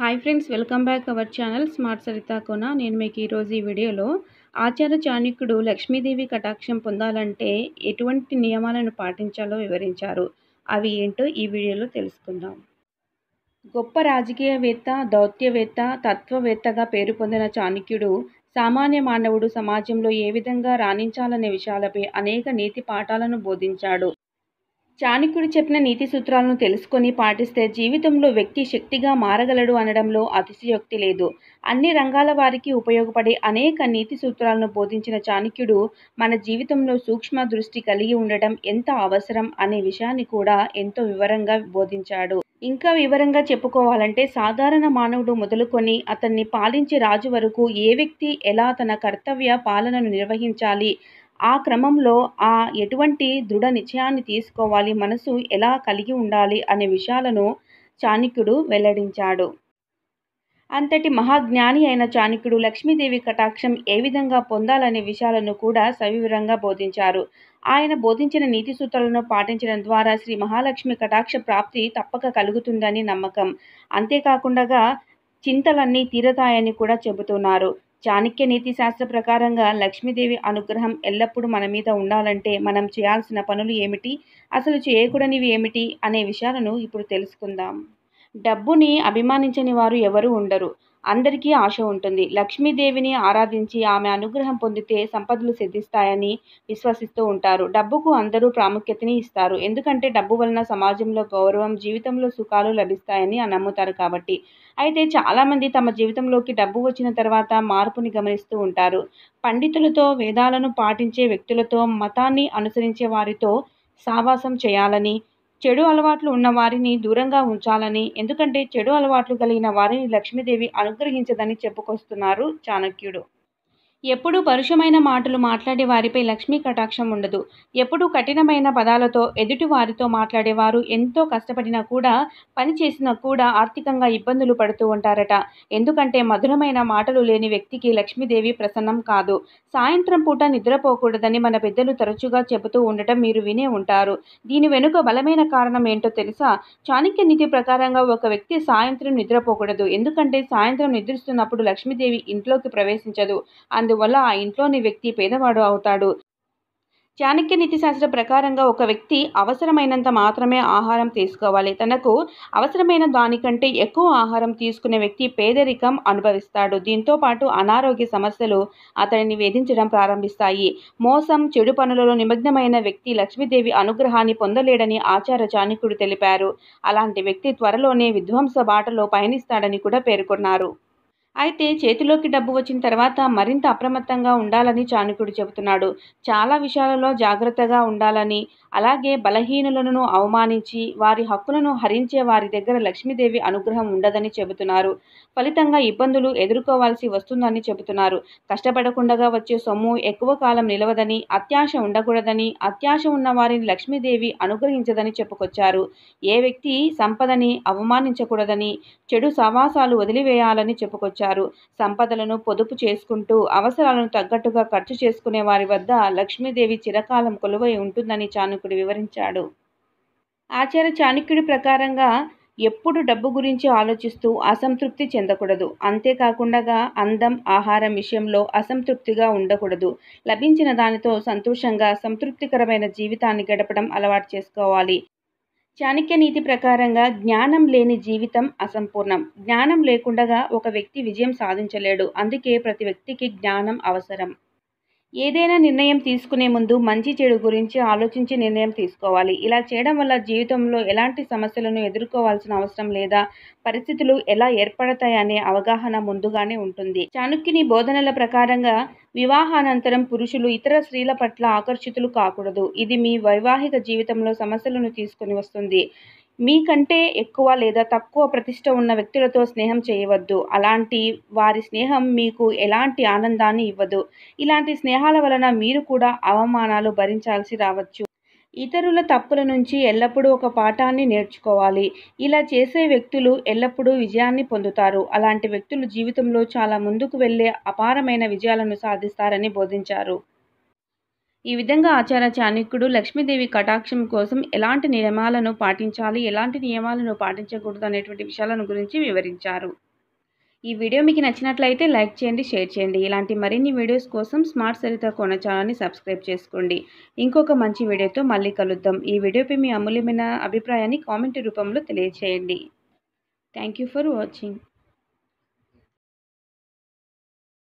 hi friends welcome back our channel smart Saritha Kona నేను మీకు ఈరోజు ఈ వీడియోలో ఆచార్య చాణిక్యుడు లక్ష్మీదేవి కటాక్షం పొందాలంటే ఎటువంటి నియమాలను పాటించాలో వివరించారు అవి ఏంటో ఈ వీడియోలో తెలుసుకుందాం గొప్ప రాజకీయవేత్త దౌత్యవేత్త తత్వవేత్తగా పేరు పొందిన చాణుక్యుడు సామాన్య మానవుడు సమాజంలో ఏ విధంగా రాణించాలనే విషయాలపై అనేక నీతి పాఠాలను బోధించాడు చాణిక్యుడు చెప్పిన నీతి సూత్రాలను తెలుసుకొని పాటిస్తే జీవితంలో వ్యక్తి శక్తిగా మారగలడు అనడంలో అతిశయోక్తి లేదు అన్ని రంగాల వారికి ఉపయోగపడే అనేక నీతి సూత్రాలను బోధించిన చాణిక్యుడు మన జీవితంలో సూక్ష్మ దృష్టి కలిగి ఉండటం ఎంత అవసరం అనే విషయాన్ని కూడా ఎంతో వివరంగా బోధించాడు ఇంకా వివరంగా చెప్పుకోవాలంటే సాధారణ మానవుడు మొదలుకొని అతన్ని పాలించే రాజు వరకు ఏ వ్యక్తి ఎలా తన కర్తవ్య పాలనను నిర్వహించాలి ఆ క్రమంలో ఆ ఎటువంటి దృఢ నిశ్చయాన్ని తీసుకోవాలి మనసు ఎలా కలిగి ఉండాలి అనే విషయాలను చాణక్యుడు వెల్లడించాడు అంతటి మహాజ్ఞాని అయిన చాణక్యుడు లక్ష్మీదేవి కటాక్షం ఏ విధంగా పొందాలనే విషయాలను కూడా సవివరంగా బోధించారు ఆయన బోధించిన నీతి సూత్రాలను పాటించడం ద్వారా శ్రీ మహాలక్ష్మి కటాక్ష ప్రాప్తి తప్పక కలుగుతుందని నమ్మకం అంతేకాకుండా చింతలన్నీ తీరతాయని కూడా చెబుతున్నారు చాణక్య నీతి శాస్త్ర ప్రకారంగా లక్ష్మీదేవి అనుగ్రహం ఎల్లప్పుడూ మన మీద ఉండాలంటే మనం చేయాల్సిన పనులు ఏమిటి అసలు చేయకూడనివి ఏమిటి అనే విషయాలను ఇప్పుడు తెలుసుకుందాం డబ్బుని అభిమానించని వారు ఎవరు ఉండరు అందరికీ ఆశ ఉంటుంది లక్ష్మీదేవిని ఆరాధించి ఆమె అనుగ్రహం పొందితే సంపదలు సిద్ధిస్తాయని విశ్వసిస్తూ ఉంటారు డబ్బుకు అందరూ ప్రాముఖ్యతని ఇస్తారు ఎందుకంటే డబ్బు వలన సమాజంలో గౌరవం జీవితంలో సుఖాలు లభిస్తాయని నమ్ముతారు కాబట్టి అయితే చాలామంది తమ జీవితంలోకి డబ్బు వచ్చిన తర్వాత మార్పుని గమనిస్తూ ఉంటారు పండితులతో వేదాలను పాటించే వ్యక్తులతో మతాన్ని అనుసరించే వారితో సావాసం చేయాలని చెడు అలవాట్లు ఉన్న వారిని దూరంగా ఉంచాలని ఎందుకంటే చెడు అలవాట్లు కలిగిన వారిని లక్ష్మీదేవి అనుగ్రహించదని చెప్పుకొస్తున్నారు చాణక్యుడు ఎప్పుడూ పరుషమైన మాటలు మాట్లాడే వారిపై లక్ష్మీ కటాక్షం ఉండదు ఎప్పుడూ కఠినమైన పదాలతో ఎదుటి వారితో మాట్లాడేవారు ఎంతో కష్టపడినా కూడా పని చేసినా కూడా ఆర్థికంగా ఇబ్బందులు పడుతూ ఉంటారట ఎందుకంటే మధురమైన మాటలు లేని వ్యక్తికి లక్ష్మీదేవి ప్రసన్నం కాదు సాయంత్రం పూట నిద్రపోకూడదని మన పెద్దలు తరచుగా చెబుతూ ఉండటం మీరు వినే ఉంటారు దీని వెనుక బలమైన కారణం ఏంటో తెలుసా చాణక్య నీతి ప్రకారంగా ఒక వ్యక్తి సాయంత్రం నిద్రపోకూడదు ఎందుకంటే సాయంత్రం నిద్రిస్తున్నప్పుడు లక్ష్మీదేవి ఇంట్లోకి ప్రవేశించదు అందువల్ల ఆ ఇంట్లోని వ్యక్తి పేదవాడు అవుతాడు చాణక్య నీతిశాస్త్ర ప్రకారంగా ఒక వ్యక్తి అవసరమైనంత మాత్రమే ఆహారం తీసుకోవాలి తనకు అవసరమైన దానికంటే ఎక్కువ ఆహారం తీసుకునే వ్యక్తి పేదరికం అనుభవిస్తాడు దీంతో పాటు అనారోగ్య సమస్యలు అతనిని వేధించడం ప్రారంభిస్తాయి మోసం చెడు పనులలో నిమగ్నమైన వ్యక్తి లక్ష్మీదేవి అనుగ్రహాన్ని పొందలేడని ఆచార చాణక్యుడు తెలిపారు అలాంటి వ్యక్తి త్వరలోనే విధ్వంస బాటలో పయనిస్తాడని కూడా పేర్కొన్నారు అయితే చేతిలోకి డబ్బు వచ్చిన తర్వాత మరింత అప్రమత్తంగా ఉండాలని చాణుకుడు చెబుతున్నాడు చాలా విషయాలలో జాగ్రత్తగా ఉండాలని అలాగే బలహీనులను అవమానించి వారి హక్కులను హరించే వారి దగ్గర లక్ష్మీదేవి అనుగ్రహం ఉండదని చెబుతున్నారు ఫలితంగా ఇబ్బందులు ఎదుర్కోవాల్సి వస్తుందని చెబుతున్నారు కష్టపడకుండా వచ్చే సొమ్ము ఎక్కువ కాలం నిలవదని అత్యాశ ఉండకూడదని అత్యాశ ఉన్న వారిని లక్ష్మీదేవి అనుగ్రహించదని చెప్పుకొచ్చారు ఏ వ్యక్తి సంపదని అవమానించకూడదని చెడు సవాసాలు వదిలివేయాలని చెప్పుకొచ్చారు వచ్చారు సంపదలను పొదుపు చేసుకుంటూ అవసరాలను తగ్గట్టుగా ఖర్చు చేసుకునే వారి వద్ద లక్ష్మీదేవి చిరకాలం కొలువై ఉంటుందని చాణుకుడు వివరించాడు ఆచార్య చాణుక్యుడి ప్రకారంగా ఎప్పుడు డబ్బు గురించి ఆలోచిస్తూ అసంతృప్తి చెందకూడదు అంతేకాకుండా అందం ఆహారం విషయంలో అసంతృప్తిగా ఉండకూడదు లభించిన దానితో సంతోషంగా సంతృప్తికరమైన జీవితాన్ని గడపడం అలవాటు చేసుకోవాలి చాణక్య నీతి ప్రకారంగా జ్ఞానం లేని జీవితం అసంపూర్ణం జ్ఞానం లేకుండా ఒక వ్యక్తి విజయం సాధించలేడు అందుకే ప్రతి వ్యక్తికి జ్ఞానం అవసరం ఏదైనా నిర్ణయం తీసుకునే ముందు మంచి చెడు గురించి ఆలోచించి నిర్ణయం తీసుకోవాలి ఇలా చేయడం వల్ల జీవితంలో ఎలాంటి సమస్యలను ఎదుర్కోవాల్సిన అవసరం లేదా పరిస్థితులు ఎలా ఏర్పడతాయనే అవగాహన ముందుగానే ఉంటుంది చాణుక్యుని బోధనల ప్రకారంగా వివాహానంతరం పురుషులు ఇతర స్త్రీల పట్ల ఆకర్షితులు కాకూడదు ఇది మీ వైవాహిక జీవితంలో సమస్యలను తీసుకుని వస్తుంది మీకంటే ఎక్కువ లేదా తక్కువ ప్రతిష్ట ఉన్న వ్యక్తులతో స్నేహం చేయవద్దు అలాంటి వారి స్నేహం మీకు ఎలాంటి ఆనందాన్ని ఇవ్వదు ఇలాంటి స్నేహాల వలన మీరు కూడా అవమానాలు భరించాల్సి రావచ్చు ఇతరుల తప్పుల నుంచి ఎల్లప్పుడూ ఒక పాఠాన్ని నేర్చుకోవాలి ఇలా చేసే వ్యక్తులు ఎల్లప్పుడూ విజయాన్ని పొందుతారు అలాంటి వ్యక్తులు జీవితంలో చాలా ముందుకు వెళ్ళే అపారమైన విజయాలను సాధిస్తారని బోధించారు ఈ విధంగా ఆచార చాణిక్యుడు లక్ష్మీదేవి కటాక్షం కోసం ఎలాంటి నియమాలను పాటించాలి ఎలాంటి నియమాలను పాటించకూడదు అనేటువంటి విషయాలను గురించి వివరించారు ఈ వీడియో మీకు నచ్చినట్లయితే లైక్ చేయండి షేర్ చేయండి ఇలాంటి మరిన్ని వీడియోస్ కోసం స్మార్ట్ సరిత కొన ఛానల్ని సబ్స్క్రైబ్ చేసుకోండి ఇంకొక మంచి వీడియోతో మళ్ళీ కలుద్దాం ఈ వీడియోపై మీ అమూల్యమైన అభిప్రాయాన్ని కామెంట్ రూపంలో తెలియజేయండి థ్యాంక్ ఫర్ వాచింగ్